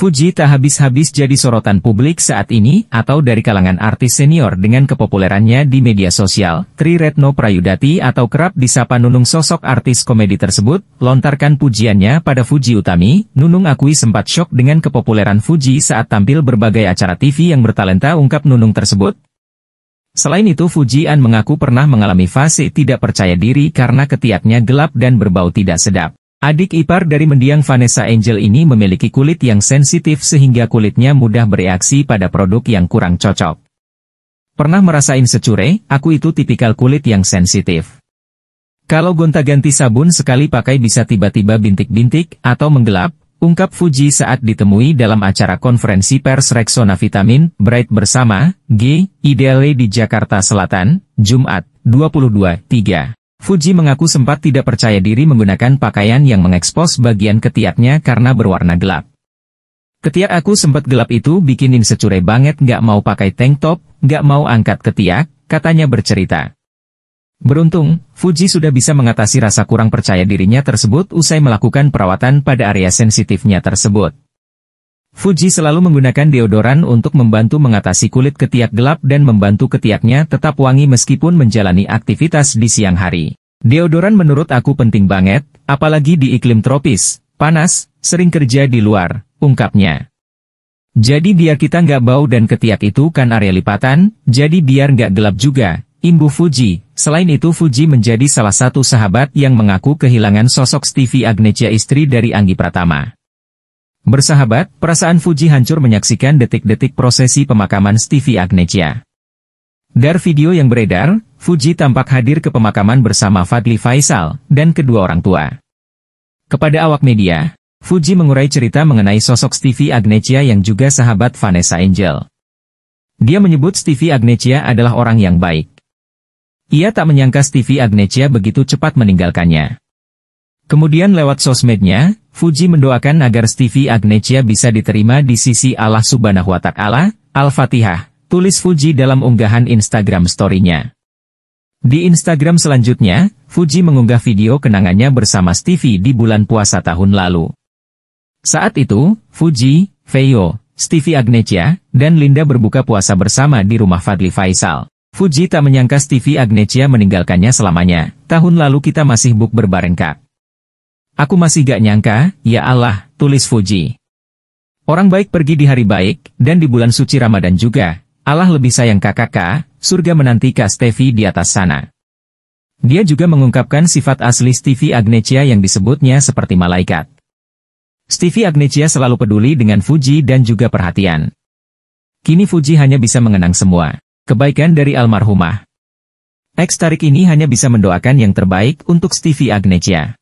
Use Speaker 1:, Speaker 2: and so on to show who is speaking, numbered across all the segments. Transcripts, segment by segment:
Speaker 1: Fuji tak habis-habis jadi sorotan publik saat ini atau dari kalangan artis senior dengan kepopulerannya di media sosial. Tri Retno Prayudati atau kerap disapa Nunung sosok artis komedi tersebut, lontarkan pujiannya pada Fuji Utami. Nunung akui sempat shock dengan kepopuleran Fuji saat tampil berbagai acara TV yang bertalenta ungkap Nunung tersebut. Selain itu Fuji An mengaku pernah mengalami fase tidak percaya diri karena ketiaknya gelap dan berbau tidak sedap. Adik ipar dari mendiang Vanessa Angel ini memiliki kulit yang sensitif sehingga kulitnya mudah bereaksi pada produk yang kurang cocok. Pernah merasain secure, aku itu tipikal kulit yang sensitif. Kalau gonta-ganti sabun sekali pakai bisa tiba-tiba bintik-bintik atau menggelap, ungkap Fuji saat ditemui dalam acara konferensi pers Rexona Vitamin Bright bersama G. Ideale di Jakarta Selatan, Jumat, 22.3. Fuji mengaku sempat tidak percaya diri menggunakan pakaian yang mengekspos bagian ketiaknya karena berwarna gelap. Ketiak aku sempat gelap itu bikinin insecure banget gak mau pakai tank top, gak mau angkat ketiak, katanya bercerita. Beruntung, Fuji sudah bisa mengatasi rasa kurang percaya dirinya tersebut usai melakukan perawatan pada area sensitifnya tersebut. Fuji selalu menggunakan deodoran untuk membantu mengatasi kulit ketiak gelap dan membantu ketiaknya tetap wangi meskipun menjalani aktivitas di siang hari. Deodoran menurut aku penting banget, apalagi di iklim tropis, panas, sering kerja di luar, ungkapnya. Jadi biar kita nggak bau dan ketiak itu kan area lipatan, jadi biar nggak gelap juga, imbu Fuji. Selain itu Fuji menjadi salah satu sahabat yang mengaku kehilangan sosok Stevie Agnesia istri dari Anggi Pratama. Bersahabat, perasaan Fuji hancur menyaksikan detik-detik prosesi pemakaman Stevie Agnesia. Dari video yang beredar, Fuji tampak hadir ke pemakaman bersama Fadli Faisal dan kedua orang tua. Kepada awak media, Fuji mengurai cerita mengenai sosok Stevie Agnesia yang juga sahabat Vanessa Angel. Dia menyebut Stevie Agnesia adalah orang yang baik. Ia tak menyangka Stevie Agnesia begitu cepat meninggalkannya. Kemudian lewat sosmednya, Fuji mendoakan agar Stevie Agnesia bisa diterima di sisi Allah Subhanahu wa Ta'ala, Al-Fatihah, tulis Fuji dalam unggahan Instagram story-nya. Di Instagram selanjutnya, Fuji mengunggah video kenangannya bersama Stevie di bulan puasa tahun lalu. Saat itu, Fuji, Feo, Stevie Agnecia, dan Linda berbuka puasa bersama di rumah Fadli Faisal. Fuji tak menyangka Stevie Agnecia meninggalkannya selamanya. Tahun lalu kita masih buk berbareng Aku masih gak nyangka, ya Allah, tulis Fuji. Orang baik pergi di hari baik, dan di bulan suci Ramadan juga. Allah lebih sayang kakak kak, surga menanti Kak Stevi di atas sana. Dia juga mengungkapkan sifat asli Stevie Agnesia yang disebutnya seperti malaikat. Stevie Agnesia selalu peduli dengan Fuji dan juga perhatian. Kini Fuji hanya bisa mengenang semua kebaikan dari almarhumah. Ex tarik ini hanya bisa mendoakan yang terbaik untuk Stevie Agnesia.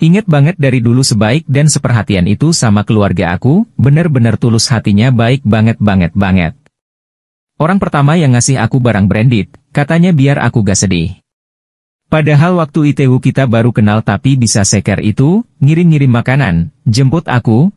Speaker 1: Ingat banget dari dulu sebaik dan seperhatian itu sama keluarga aku, benar-benar tulus hatinya baik banget banget banget. Orang pertama yang ngasih aku barang branded, katanya biar aku gak sedih. Padahal waktu ITU kita baru kenal tapi bisa seker itu, ngirim-ngirim makanan, jemput aku,